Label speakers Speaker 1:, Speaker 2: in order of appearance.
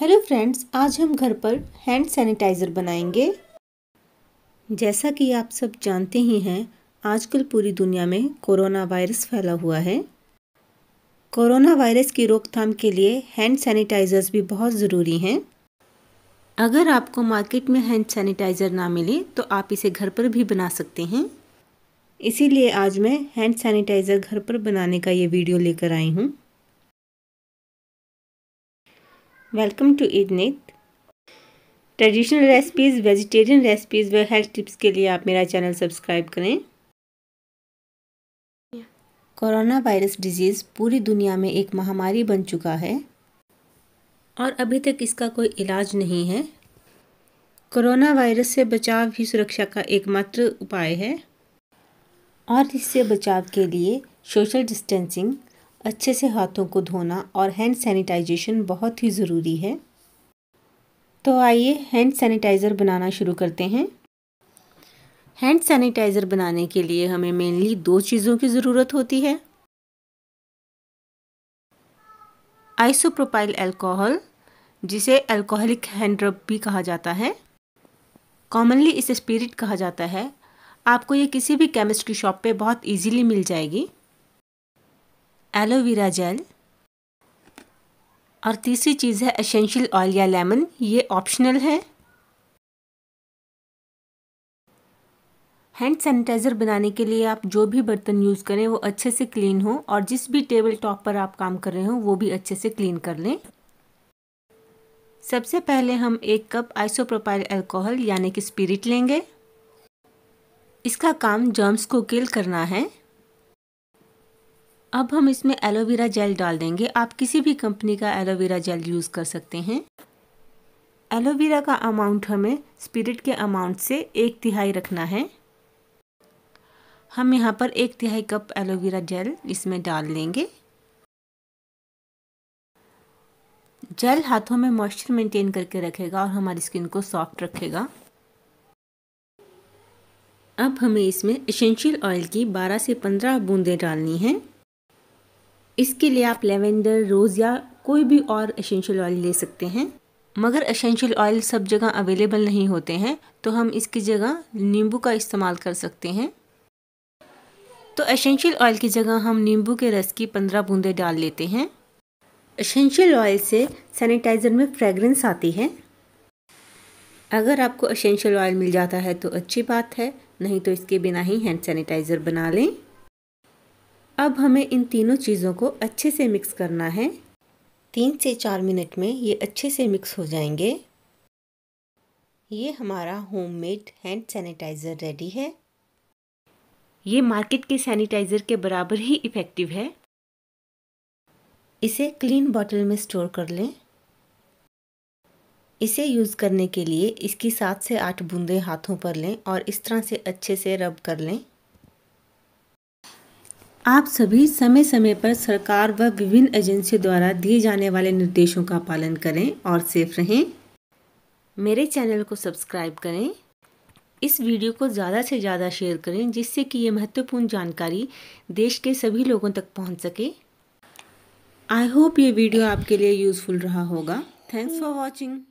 Speaker 1: hello friends आज हम घर पर हैंड सैनिटाइज़र बनाएंगे जैसा कि आप सब जानते ही हैं आजकल पूरी दुनिया में कोरोना वायरस फैला हुआ है कोरोना वायरस की रोकथाम के लिए हैंड सैनिटाइज़र्स भी बहुत ज़रूरी हैं अगर आपको मार्केट में हैंड सैनिटाइज़र ना मिले तो आप इसे घर पर भी बना सकते हैं इसीलिए आज मैं हैंड सैनिटाइज़र घर पर बनाने का ये वीडियो लेकर आई हूँ welcome to Eid traditional recipes vegetarian recipes व हेल्थ टिप्स के लिए आप मेरा चैनल सब्सक्राइब करें कोरोना वायरस डिज़ीज़ पूरी दुनिया में एक महामारी बन चुका है और अभी तक इसका कोई इलाज नहीं है कोरोना वायरस से बचाव ही सुरक्षा का एकमात्र उपाय है और इससे बचाव के लिए सोशल डिस्टेंसिंग अच्छे से हाथों को धोना और हैंड सैनिटाइजेशन बहुत ही ज़रूरी है तो आइए हैंड सैनिटाइज़र बनाना शुरू करते हैं हैंड सैनिटाइज़र बनाने के लिए हमें मेनली दो चीज़ों की ज़रूरत होती है आइसोप्रोपाइल अल्कोहल जिसे अल्कोहलिक हैंड रब भी कहा जाता है कॉमनली इसे स्पिरिट कहा जाता है आपको ये किसी भी केमिस्ट्री की शॉप पे बहुत इजीली मिल जाएगी एलोवेरा जेल और तीसरी चीज़ है एसेंशियल ऑयल या लेमन ये ऑप्शनल है हैंड सैनिटाइज़र बनाने के लिए आप जो भी बर्तन यूज़ करें वो अच्छे से क्लीन हो और जिस भी टेबल टॉप पर आप काम कर रहे हो वो भी अच्छे से क्लीन कर लें सबसे पहले हम एक कप आइसोप्रोपाइल अल्कोहल यानी कि स्पिरिट लेंगे इसका काम जर्म्स को किल करना है अब हम इसमें एलोवेरा जेल डाल देंगे आप किसी भी कंपनी का एलोवेरा जेल यूज़ कर सकते हैं एलोवेरा का अमाउंट हमें स्पिरिट के अमाउंट से एक तिहाई रखना है हम यहाँ पर एक तिहाई कप एलोवेरा जेल इसमें डाल लेंगे जेल हाथों में मॉइस्चर मेंटेन करके रखेगा और हमारी स्किन को सॉफ्ट रखेगा अब हमें इसमें एसेंशियल ऑयल की 12 से 15 बूंदें डालनी हैं इसके लिए आप लेवेंडर रोज़ या कोई भी और एसेंशियल ऑयल ले सकते हैं मगर एसेंशियल ऑयल सब जगह अवेलेबल नहीं होते हैं तो हम इसकी जगह नींबू का इस्तेमाल कर सकते हैं तो एसेंशियल ऑयल की जगह हम नींबू के रस की पंद्रह बूंदें डाल लेते हैं एसेंशियल ऑयल से सैनिटाइज़र में फ्रेगरेंस आती है अगर आपको एसेंशियल ऑयल मिल जाता है तो अच्छी बात है नहीं तो इसके बिना ही हैंड सैनिटाइज़र बना लें अब हमें इन तीनों चीज़ों को अच्छे से मिक्स करना है तीन से चार मिनट में ये अच्छे से मिक्स हो जाएंगे ये हमारा होममेड हैंड सैनिटाइज़र रेडी है ये मार्केट के सैनिटाइज़र के बराबर ही इफ़ेक्टिव है इसे क्लीन बॉटल में स्टोर कर लें इसे यूज़ करने के लिए इसकी सात से आठ बूंदें हाथों पर लें और इस तरह से अच्छे से रब कर लें आप सभी समय समय पर सरकार व विभिन्न एजेंसियों द्वारा दिए जाने वाले निर्देशों का पालन करें और सेफ रहें मेरे चैनल को सब्सक्राइब करें इस वीडियो को ज़्यादा से ज़्यादा शेयर करें जिससे कि ये महत्वपूर्ण जानकारी देश के सभी लोगों तक पहुंच सके आई होप ये वीडियो आपके लिए यूज़फुल रहा होगा थैंक्स फॉर वॉचिंग